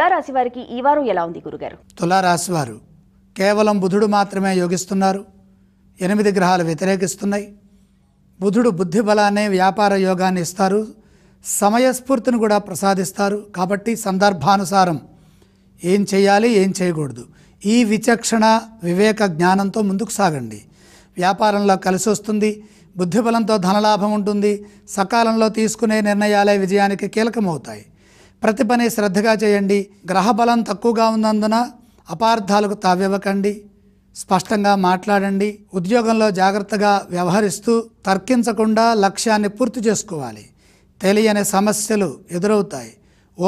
తులారాశి వారికి ఈ వారం ఎలా ఉంది గురుగారు తులారాశి వారు కేవలం బుధుడు మాత్రమే యోగిస్తున్నారు ఎనిమిది గ్రహాలు వ్యతిరేకిస్తున్నాయి బుధుడు బుద్ధి బలాన్ని వ్యాపార యోగాన్ని ఇస్తారు సమయస్ఫూర్తిని కూడా ప్రసాదిస్తారు కాబట్టి సందర్భానుసారం ఏం చేయాలి ఏం చేయకూడదు ఈ విచక్షణ వివేక జ్ఞానంతో ముందుకు సాగండి వ్యాపారంలో కలిసి వస్తుంది బుద్ధిబలంతో ధనలాభం ఉంటుంది సకాలంలో తీసుకునే నిర్ణయాలే విజయానికి కీలకమవుతాయి ప్రతి పని శ్రద్ధగా చేయండి గ్రహబలం తక్కువగా ఉన్నందున అపార్థాలకు తావివ్వకండి స్పష్టంగా మాట్లాడండి ఉద్యోగంలో జాగ్రత్తగా వ్యవహరిస్తూ తర్కించకుండా లక్ష్యాన్ని పూర్తి చేసుకోవాలి తెలియని సమస్యలు ఎదురవుతాయి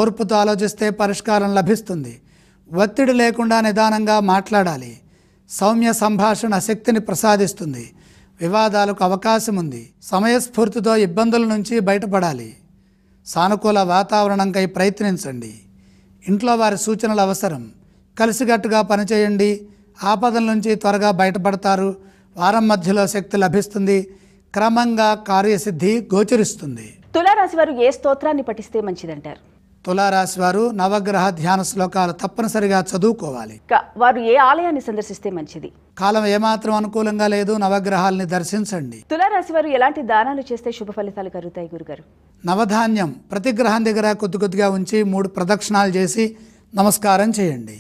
ఓర్పుతో ఆలోచిస్తే పరిష్కారం లభిస్తుంది ఒత్తిడి లేకుండా నిదానంగా మాట్లాడాలి సౌమ్య సంభాషణ శక్తిని ప్రసాదిస్తుంది వివాదాలకు అవకాశం ఉంది సమయస్ఫూర్తితో ఇబ్బందుల నుంచి బయటపడాలి సానుకూల వాతావరణంకై ప్రయత్నించండి ఇంట్లో వారి సూచనలు అవసరం కలిసికట్టుగా పనిచేయండి ఆపదల నుంచి త్వరగా బయటపడతారు వారం మధ్యలో శక్తి లభిస్తుంది క్రమంగా కార్యసిద్ధి గోచరిస్తుంది తులారాశి వారు ఏ స్తోత్రాన్ని పఠిస్తే మంచిదంటారు తులారాశి వారు నవగ్రహ ధ్యాన శ్లోకాలు తప్పనిసరిగా చదువుకోవాలి వారు ఏ ఆలయాన్ని సందర్శిస్తే మంచిది కాలం ఏమాత్రం అనుకూలంగా లేదు నవగ్రహాలని దర్శించండి తులారాశి వారు ఎలాంటి దానాలు చేస్తే శుభ ఫలితాలు కలుగుతాయి గురుగారు నవధాన్యం ప్రతి గ్రహం దగ్గర కొద్ది కొద్దిగా ఉంచి మూడు ప్రదక్షిణాలు చేసి నమస్కారం చేయండి